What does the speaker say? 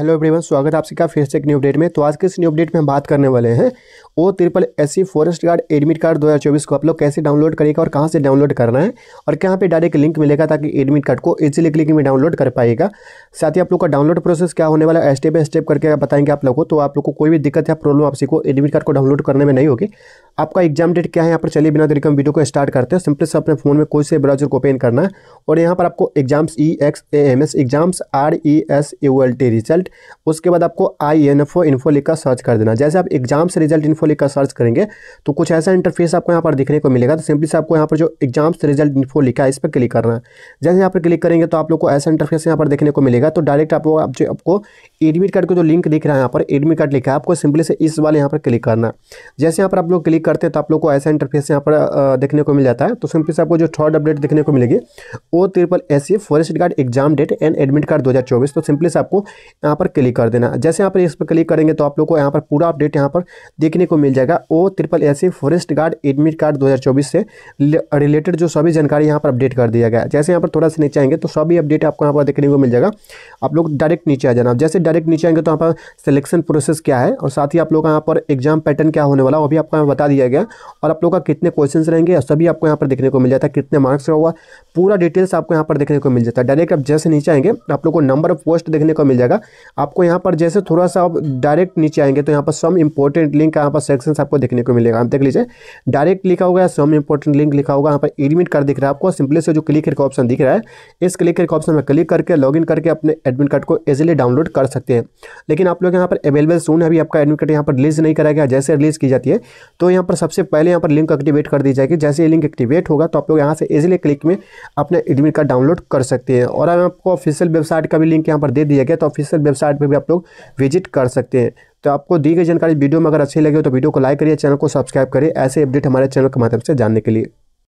hello everyone स्वागत है आप सबका फिर से एक न्यू अपडेट में तो आज के इस न्यू अपडेट में हम बात करने वाले हैं O triple S C forest guard admit card 2024 को आप लोग कैसे डाउनलोड करेगा और कहां से डाउनलोड करना है और कहां पे डायरेक्ट लिंक मिलेगा ताकि एडमिट कार्ड को इजीली क्लिक में डाउनलोड कर पाएगा साथ ही आप लोग का डाउनलोड प्रोसेस क्या होने वाला है स्टेप बाय स्टेप करके बताएंगे आप लोग को तो आप लोग को कोई भी दिक्कत या प्रॉब्लम आपसी को एडमिट कार्ड को डाउनलोड करने में नहीं होगी आपका एग्जाम डेट क्या है यहाँ पर चलिए बिना देरी के हम वीडियो को स्टार्ट करते हैं सिंपली से अपने फ़ोन में कोई से ब्राउजर को ओपन करना है और यहाँ पर आपको exams E X A M S exams R E S U L T result उसके बाद आपको I N F O info लिखकर सर्च कर देना जैसे आप एग्जाम्स रिजल्ट इन्फो लिखकर सर्च करेंगे तो कुछ ऐसा इंटरफेस आपको यहाँ पर देखने को मिलेगा तो सिंपली से आपको यहाँ पर जो एग्जाम्स रिजल्ट इन्फो लिखा है इस पर क्लिक करना है जैसे यहाँ पर क्लिक करेंगे तो आप लोग को ऐसा इंटरफेस यहाँ पर देखने को मिलेगा तो डायरेक्ट आपको आप जो आपको एडमिट कार्ड का जो लिंक दिख रहा है यहाँ पर एडमिट कार्ड लिखा है आपको सिंपली से इस वाले यहाँ पर क्लिक करना जैसे यहाँ पर आप लोग क्लिक करते हैं तो आप लोग को ऐसा इंटरफेस यहाँ पर देखने को मिल जाता है तो सिंपली से आपको जो थर्ड अपडेट देखने को मिलेगी O triple S C forest guard exam date and admit card 2024 तो सिंपली से आपको यहाँ पर क्लिक कर देना जैसे यहाँ पर इस पर क्लिक करेंगे तो आप लोग को यहाँ पर पूरा अपडेट यहाँ पर देखने को मिल जाएगा O triple S C forest guard admit card दो से रिलेटेड जो सभी जानकारी यहाँ पर अपडेट कर दिया गया जैसे यहाँ पर थोड़ा सा नीचे आएंगे तो सभी अपडेट आपको यहाँ पर देखने को मिल जाएगा आप लोग डायरेक्ट नीचे आ जाना जैसे डायरेक्ट नीचे आएंगे तो यहाँ पर सिलेक्शन प्रोसेस क्या है और साथ ही आप लोग यहाँ पर एग्जाम पैटर्न क्या होने वाला वो भी आपको यहाँ बता दिया दिया गया और आप लोग का कितने क्वेश्चन रहेंगे सभी आपको यहाँ पर देखने को मिल जाता है कितने मार्क्स का हुआ पूरा डिटेल्स आपको यहाँ पर देखने को मिल जाता है डायरेक्ट आप जैसे नीचे आएंगे आप लोग को नंबर ऑफ पोस्ट देखने को मिल जाएगा आपको यहाँ पर जैसे थोड़ा सा आप डायरेक्ट नीचे आएंगे तो यहाँ पर सम इंपॉर्टेंट लिंक यहाँ पर सेक्शन आपको देखने को मिलेगा आप देख लीजिए डायरेक्ट लिखा होगा सम इंपॉर्टेंट लिंक लिखा होगा यहाँ पर एडमिट कार्ड दिख रहा है आपको सिंपली से जो क्लिक करके ऑप्शन दिख रहा है इस क्लिक करके ऑप्शन में क्लिक करके लॉग करके अपने एडमिट कार्ड को इजिली डाउनलोड कर सकते हैं लेकिन आप लोग यहाँ पर अवेलेबल सून अभी आपका एडमिट कार्ड यहाँ पर रिलीज नहीं कराया गया जैसे रिलीज की जाती है तो यहाँ पर सबसे पहले यहाँ पर लिंक एक्टिवेट कर दी जाएगी जैसे ये लिंक एक्टिवेट होगा तो आप लोग यहाँ से इजिली क्लिक में अपने एडमिट कार्ड डाउनलोड कर सकते हैं और अगर आपको ऑफिशियल वेबसाइट का भी लिंक यहाँ पर दे दिया गया तो ऑफिशियल वेबसाइट पर भी आप लोग विजिट कर सकते हैं तो आपको दी गई जानकारी वीडियो में अगर अच्छी लगे तो वीडियो को लाइक करिए चैनल को सब्सक्राइब करिए ऐसे अपडेट हमारे चैनल के माध्यम से जानने के लिए